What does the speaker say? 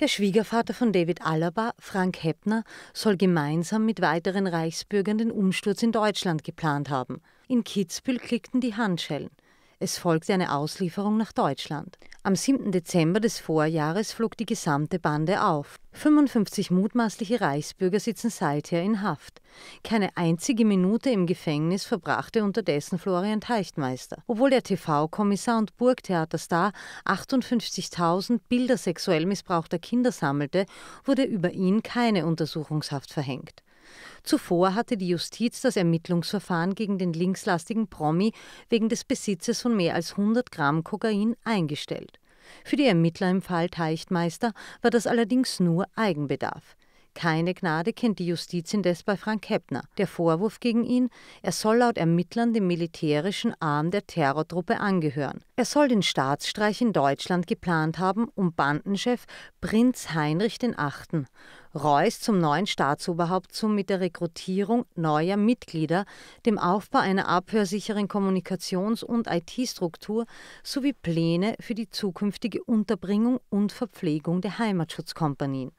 Der Schwiegervater von David Alaba, Frank Heppner, soll gemeinsam mit weiteren Reichsbürgern den Umsturz in Deutschland geplant haben. In Kitzbühel klickten die Handschellen. Es folgte eine Auslieferung nach Deutschland. Am 7. Dezember des Vorjahres flog die gesamte Bande auf. 55 mutmaßliche Reichsbürger sitzen seither in Haft. Keine einzige Minute im Gefängnis verbrachte unterdessen Florian Teichtmeister, obwohl der TV-Kommissar und Burgtheaterstar 58.000 Bilder sexuell missbrauchter Kinder sammelte, wurde über ihn keine Untersuchungshaft verhängt. Zuvor hatte die Justiz das Ermittlungsverfahren gegen den linkslastigen Promi wegen des Besitzes von mehr als 100 Gramm Kokain eingestellt. Für die Ermittler im Fall Teichtmeister war das allerdings nur Eigenbedarf. Keine Gnade kennt die Justiz indes bei Frank Heppner. Der Vorwurf gegen ihn, er soll laut Ermittlern dem militärischen Arm der Terrortruppe angehören. Er soll den Staatsstreich in Deutschland geplant haben, um Bandenchef Prinz Heinrich VIII. Reuß zum neuen Staatsoberhaupt zu mit der Rekrutierung neuer Mitglieder, dem Aufbau einer abhörsicheren Kommunikations- und IT-Struktur sowie Pläne für die zukünftige Unterbringung und Verpflegung der Heimatschutzkompanien.